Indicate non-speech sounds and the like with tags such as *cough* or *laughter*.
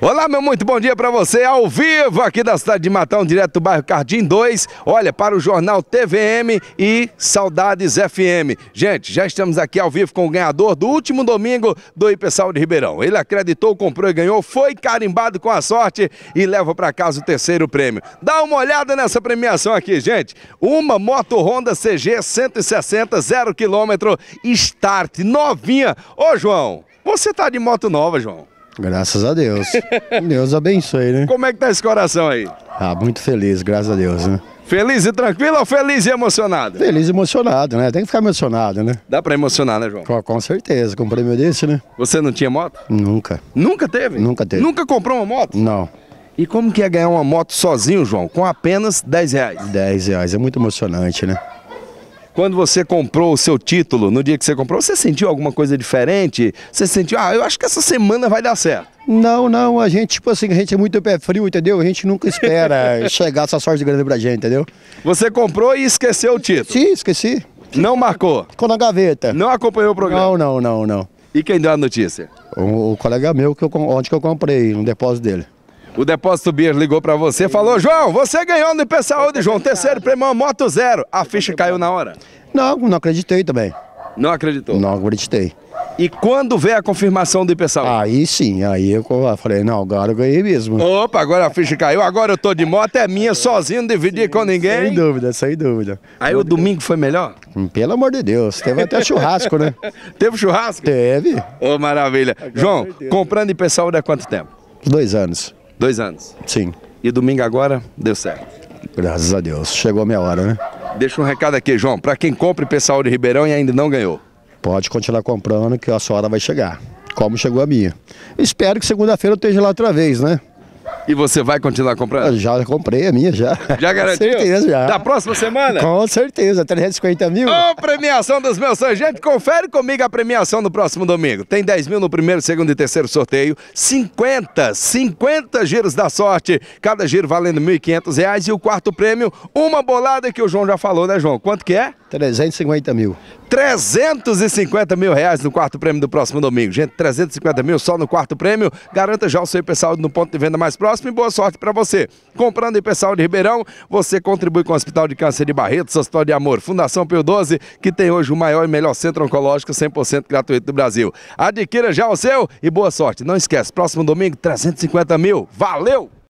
Olá, meu muito bom dia para você, ao vivo aqui da cidade de Matão, direto do bairro Cardim 2. Olha, para o jornal TVM e Saudades FM. Gente, já estamos aqui ao vivo com o ganhador do último domingo do Ipesal de Ribeirão. Ele acreditou, comprou e ganhou, foi carimbado com a sorte e leva para casa o terceiro prêmio. Dá uma olhada nessa premiação aqui, gente. Uma moto Honda CG 160, zero quilômetro, start, novinha. Ô, João, você tá de moto nova, João? Graças a Deus. Deus abençoe, né? Como é que tá esse coração aí? Ah, muito feliz, graças a Deus, né? Feliz e tranquilo ou feliz e emocionado? Feliz e emocionado, né? Tem que ficar emocionado, né? Dá pra emocionar, né, João? Com, com certeza, com um prêmio desse, né? Você não tinha moto? Nunca. Nunca teve? Nunca teve. Nunca comprou uma moto? Não. E como que é ganhar uma moto sozinho, João? Com apenas 10 reais? 10 reais, é muito emocionante, né? Quando você comprou o seu título, no dia que você comprou, você sentiu alguma coisa diferente? Você sentiu, ah, eu acho que essa semana vai dar certo. Não, não, a gente, tipo assim, a gente é muito pé frio, entendeu? A gente nunca espera *laughs* chegar essa sorte grande pra gente, entendeu? Você comprou e esqueceu o título? Sim, esqueci. Não marcou? Ficou na gaveta. Não acompanhou o programa? Não, não, não, não. E quem deu a notícia? O, o colega meu, que eu, onde que eu comprei, no depósito dele. O Depósito Beer ligou para você e falou: João, você ganhou no IP Saúde, João. Terceiro prêmio, moto zero. A ficha caiu na hora? Não, não acreditei também. Não acreditou? Não acreditei. E quando veio a confirmação do IP Saúde? Aí sim, aí eu falei: não, agora eu ganhei mesmo. Opa, agora a ficha caiu, agora eu tô de moto, é minha, sozinho, não dividi com ninguém. Sem dúvida, sem dúvida. Aí o domingo foi melhor? Hum, pelo amor de Deus, teve até churrasco, né? *laughs* Teve churrasco? Teve. Ô, oh, maravilha. Agora João, comprando IP Saúde há quanto tempo? Dois anos. Dois anos? Sim. E domingo agora deu certo? Graças a Deus. Chegou a minha hora, né? Deixa um recado aqui, João, para quem compra em Pessoal de Ribeirão e ainda não ganhou. Pode continuar comprando que a sua hora vai chegar, como chegou a minha. Espero que segunda-feira eu esteja lá outra vez, né? E você vai continuar comprando? Eu já comprei a minha, já. Já garantiu? Com certeza, já. Da próxima semana? Com certeza, 350 mil. Ô, premiação dos meus sonhos. Gente, confere comigo a premiação no próximo domingo. Tem 10 mil no primeiro, segundo e terceiro sorteio. 50, 50 giros da sorte. Cada giro valendo R$ reais e o quarto prêmio, uma bolada que o João já falou, né, João? Quanto que é? 350 mil. 350 mil reais no quarto prêmio do próximo domingo. Gente, 350 mil só no quarto prêmio. Garanta já o seu pessoal no ponto de venda mais próximo e boa sorte para você. Comprando em pessoal de Ribeirão, você contribui com o Hospital de Câncer de Barretos, Hospital de Amor, Fundação Pio 12, que tem hoje o maior e melhor centro oncológico 100% gratuito do Brasil. Adquira já o seu e boa sorte. Não esquece, próximo domingo, 350 mil. Valeu!